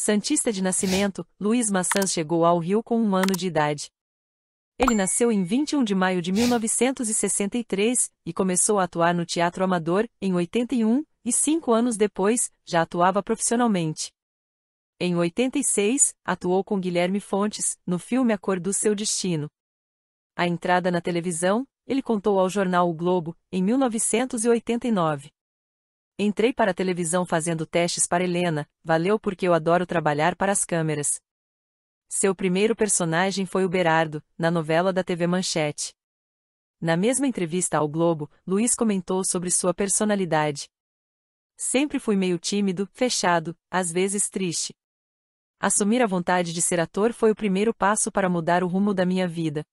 Santista de nascimento, Luiz Massans chegou ao Rio com um ano de idade. Ele nasceu em 21 de maio de 1963 e começou a atuar no teatro amador em 81 e cinco anos depois já atuava profissionalmente. Em 86, atuou com Guilherme Fontes no filme A Cor do Seu Destino. A entrada na televisão, ele contou ao jornal O Globo em 1989. Entrei para a televisão fazendo testes para Helena, valeu porque eu adoro trabalhar para as câmeras. Seu primeiro personagem foi o Berardo, na novela da TV Manchete. Na mesma entrevista ao Globo, Luiz comentou sobre sua personalidade. Sempre fui meio tímido, fechado, às vezes triste. Assumir a vontade de ser ator foi o primeiro passo para mudar o rumo da minha vida.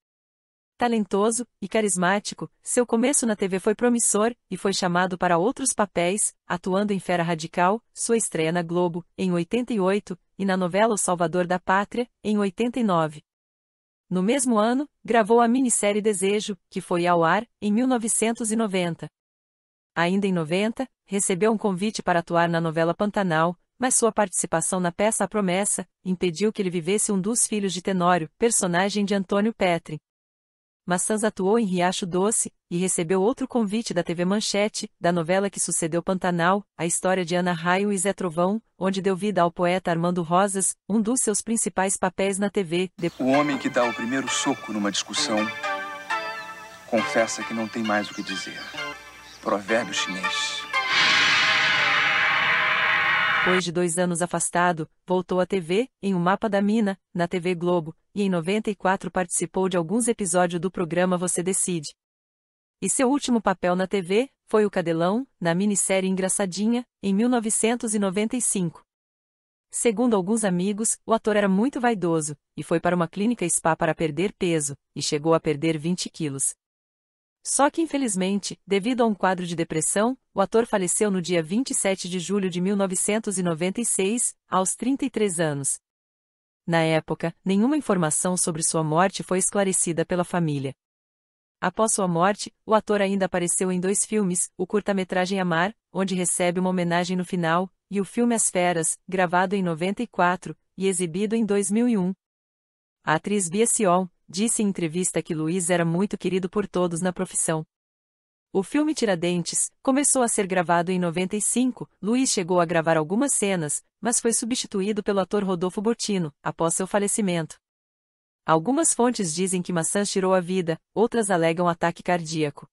Talentoso e carismático, seu começo na TV foi promissor e foi chamado para outros papéis, atuando em Fera Radical, sua estreia na Globo, em 88, e na novela O Salvador da Pátria, em 89. No mesmo ano, gravou a minissérie Desejo, que foi ao ar, em 1990. Ainda em 90, recebeu um convite para atuar na novela Pantanal, mas sua participação na peça A Promessa impediu que ele vivesse um dos filhos de Tenório, personagem de Antônio Petri. Maçãs atuou em Riacho Doce, e recebeu outro convite da TV Manchete, da novela que sucedeu Pantanal, a história de Ana Raio e Zé Trovão, onde deu vida ao poeta Armando Rosas, um dos seus principais papéis na TV. O homem que dá o primeiro soco numa discussão confessa que não tem mais o que dizer. Provérbio chinês. Depois de dois anos afastado, voltou à TV, em O Mapa da Mina, na TV Globo, e em 94 participou de alguns episódios do programa Você Decide. E seu último papel na TV foi o Cadelão, na minissérie Engraçadinha, em 1995. Segundo alguns amigos, o ator era muito vaidoso, e foi para uma clínica spa para perder peso, e chegou a perder 20 quilos. Só que infelizmente, devido a um quadro de depressão, o ator faleceu no dia 27 de julho de 1996, aos 33 anos. Na época, nenhuma informação sobre sua morte foi esclarecida pela família. Após sua morte, o ator ainda apareceu em dois filmes, o curta-metragem Amar, onde recebe uma homenagem no final, e o filme As Feras, gravado em 94 e exibido em 2001. A atriz Bia Sion disse em entrevista que Luiz era muito querido por todos na profissão. O filme Tiradentes começou a ser gravado em 95. Luiz chegou a gravar algumas cenas, mas foi substituído pelo ator Rodolfo Bortino, após seu falecimento. Algumas fontes dizem que Maçãs tirou a vida, outras alegam ataque cardíaco.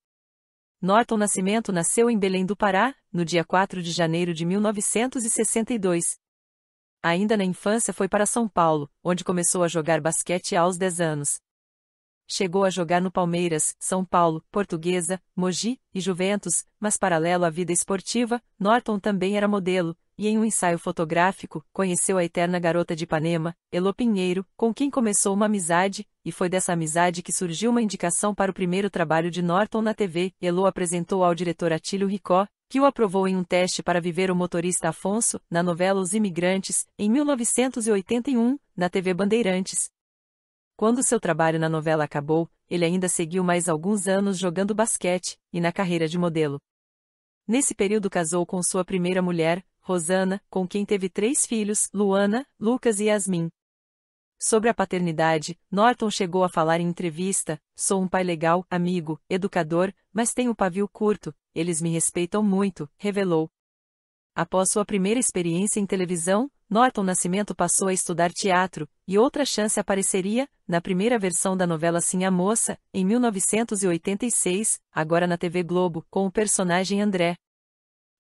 Norton Nascimento nasceu em Belém do Pará, no dia 4 de janeiro de 1962. Ainda na infância foi para São Paulo, onde começou a jogar basquete aos 10 anos. Chegou a jogar no Palmeiras, São Paulo, Portuguesa, Mogi e Juventus, mas paralelo à vida esportiva, Norton também era modelo, e em um ensaio fotográfico, conheceu a eterna garota de Ipanema, Elo Pinheiro, com quem começou uma amizade, e foi dessa amizade que surgiu uma indicação para o primeiro trabalho de Norton na TV. Elo apresentou ao diretor Atílio Ricó, que o aprovou em um teste para viver o motorista Afonso, na novela Os Imigrantes, em 1981, na TV Bandeirantes. Quando seu trabalho na novela acabou, ele ainda seguiu mais alguns anos jogando basquete, e na carreira de modelo. Nesse período casou com sua primeira mulher, Rosana, com quem teve três filhos, Luana, Lucas e Yasmin. Sobre a paternidade, Norton chegou a falar em entrevista: sou um pai legal, amigo, educador, mas tenho pavio curto, eles me respeitam muito, revelou. Após sua primeira experiência em televisão, Norton Nascimento passou a estudar teatro, e outra chance apareceria, na primeira versão da novela Sim a Moça, em 1986, agora na TV Globo, com o personagem André.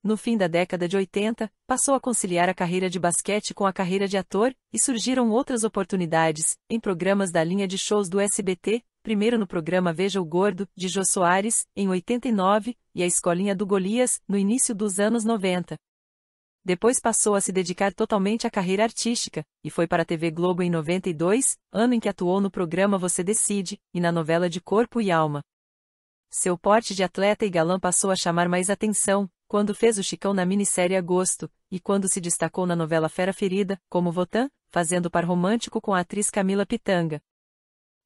No fim da década de 80, passou a conciliar a carreira de basquete com a carreira de ator, e surgiram outras oportunidades, em programas da linha de shows do SBT, primeiro no programa Veja o Gordo, de Jô Soares, em 89, e a Escolinha do Golias, no início dos anos 90. Depois passou a se dedicar totalmente à carreira artística, e foi para a TV Globo em 92, ano em que atuou no programa Você Decide, e na novela de Corpo e Alma. Seu porte de atleta e galã passou a chamar mais atenção, quando fez o Chicão na minissérie Agosto, e quando se destacou na novela Fera Ferida, como Votan, fazendo par romântico com a atriz Camila Pitanga.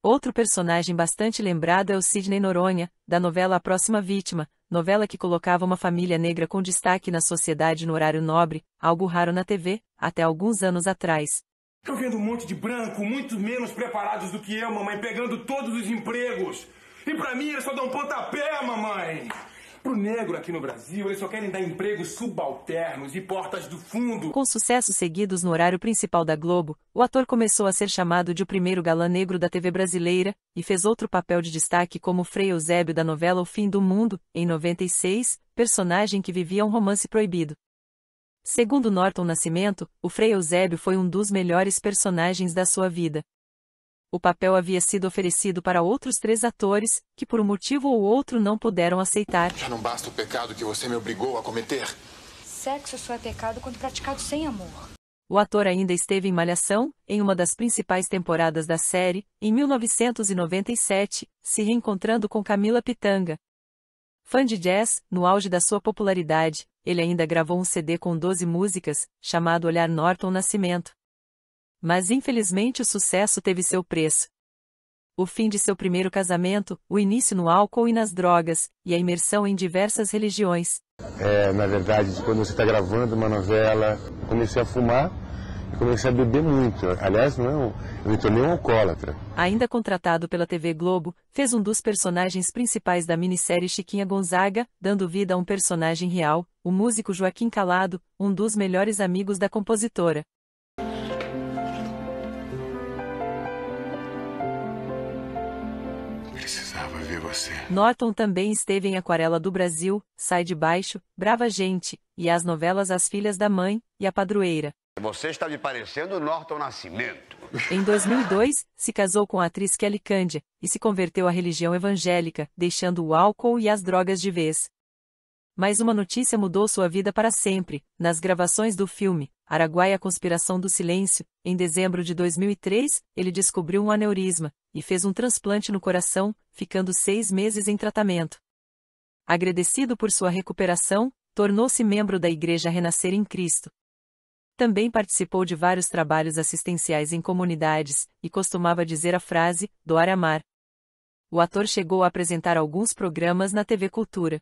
Outro personagem bastante lembrado é o Sidney Noronha, da novela A Próxima Vítima, novela que colocava uma família negra com destaque na sociedade no horário nobre, algo raro na TV, até alguns anos atrás. Estou vendo um monte de branco, muito menos preparados do que eu, mamãe, pegando todos os empregos. E pra mim eles só dão um pontapé, mamãe! Pro negro aqui no Brasil, eles só querem dar empregos subalternos e portas do fundo. Com sucessos seguidos no horário principal da Globo, o ator começou a ser chamado de o primeiro galã negro da TV brasileira e fez outro papel de destaque como Frei Eusébio da novela O Fim do Mundo, em 96, personagem que vivia um romance proibido. Segundo Norton Nascimento, o Frei Eusébio foi um dos melhores personagens da sua vida. O papel havia sido oferecido para outros três atores, que por um motivo ou outro não puderam aceitar. Já não basta o pecado que você me obrigou a cometer. Sexo só é pecado quando praticado sem amor. O ator ainda esteve em Malhação, em uma das principais temporadas da série, em 1997, se reencontrando com Camila Pitanga. Fã de jazz, no auge da sua popularidade, ele ainda gravou um CD com 12 músicas, chamado Olhar Norton Nascimento. Mas infelizmente o sucesso teve seu preço. O fim de seu primeiro casamento, o início no álcool e nas drogas, e a imersão em diversas religiões. É, na verdade, quando você está gravando uma novela, comecei a fumar e comecei a beber muito. Aliás, não, é eu me tornei um alcoólatra. Ainda contratado pela TV Globo, fez um dos personagens principais da minissérie Chiquinha Gonzaga, dando vida a um personagem real, o músico Joaquim Calado, um dos melhores amigos da compositora. você. Norton também esteve em Aquarela do Brasil, Sai de Baixo, Brava Gente, e as novelas As Filhas da Mãe e A Padroeira. Você está me parecendo Norton Nascimento. Em 2002, se casou com a atriz Kelly Candia e se converteu à religião evangélica, deixando o álcool e as drogas de vez. Mas uma notícia mudou sua vida para sempre. Nas gravações do filme Araguaia A Conspiração do Silêncio, em dezembro de 2003, ele descobriu um aneurisma e fez um transplante no coração, ficando seis meses em tratamento. Agradecido por sua recuperação, tornou-se membro da Igreja Renascer em Cristo. Também participou de vários trabalhos assistenciais em comunidades e costumava dizer a frase: doar amar. O ator chegou a apresentar alguns programas na TV Cultura.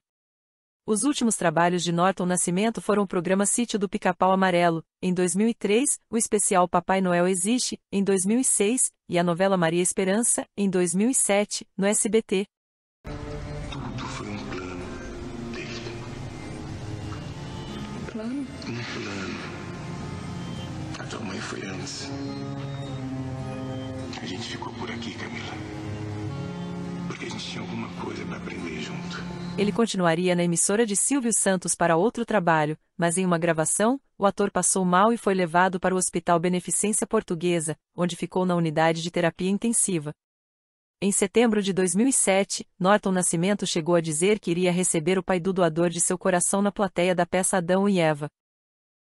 Os últimos trabalhos de Norton Nascimento foram o programa Sítio do Pica-Pau Amarelo, em 2003, o especial Papai Noel Existe, em 2006, e a novela Maria Esperança, em 2007, no SBT. Tudo foi um plano, David. Plano? Um plano. A tua mãe foi antes. A gente ficou por aqui, Camila porque a gente tinha alguma coisa para aprender junto. Ele continuaria na emissora de Silvio Santos para outro trabalho, mas em uma gravação, o ator passou mal e foi levado para o Hospital Beneficência Portuguesa, onde ficou na unidade de terapia intensiva. Em setembro de 2007, Norton Nascimento chegou a dizer que iria receber o pai do doador de seu coração na plateia da peça Adão e Eva.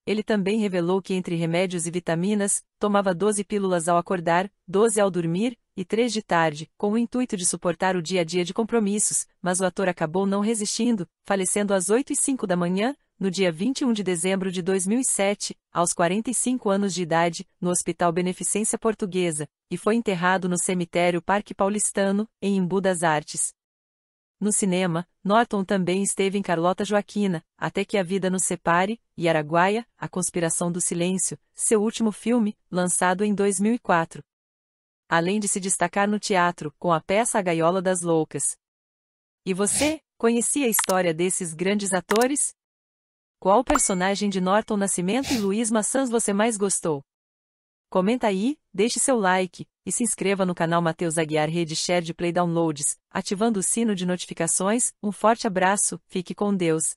Ele também revelou que entre remédios e vitaminas, tomava 12 pílulas ao acordar, 12 ao dormir, e 3 de tarde, com o intuito de suportar o dia a dia de compromissos, mas o ator acabou não resistindo, falecendo às 8 e 5 da manhã, no dia 21 de dezembro de 2007, aos 45 anos de idade, no Hospital Beneficência Portuguesa, e foi enterrado no cemitério Parque Paulistano, em Embu das Artes. No cinema, Norton também esteve em Carlota Joaquina, Até que a Vida Nos Separe, e Araguaia, A Conspiração do Silêncio, seu último filme, lançado em 2004. Além de se destacar no teatro, com a peça A Gaiola das Loucas. E você, conhecia a história desses grandes atores? Qual personagem de Norton Nascimento e Luiz Massans você mais gostou? Comenta aí, deixe seu like e se inscreva no canal Matheus Aguiar Rede Share de Play Downloads, ativando o sino de notificações. Um forte abraço, fique com Deus.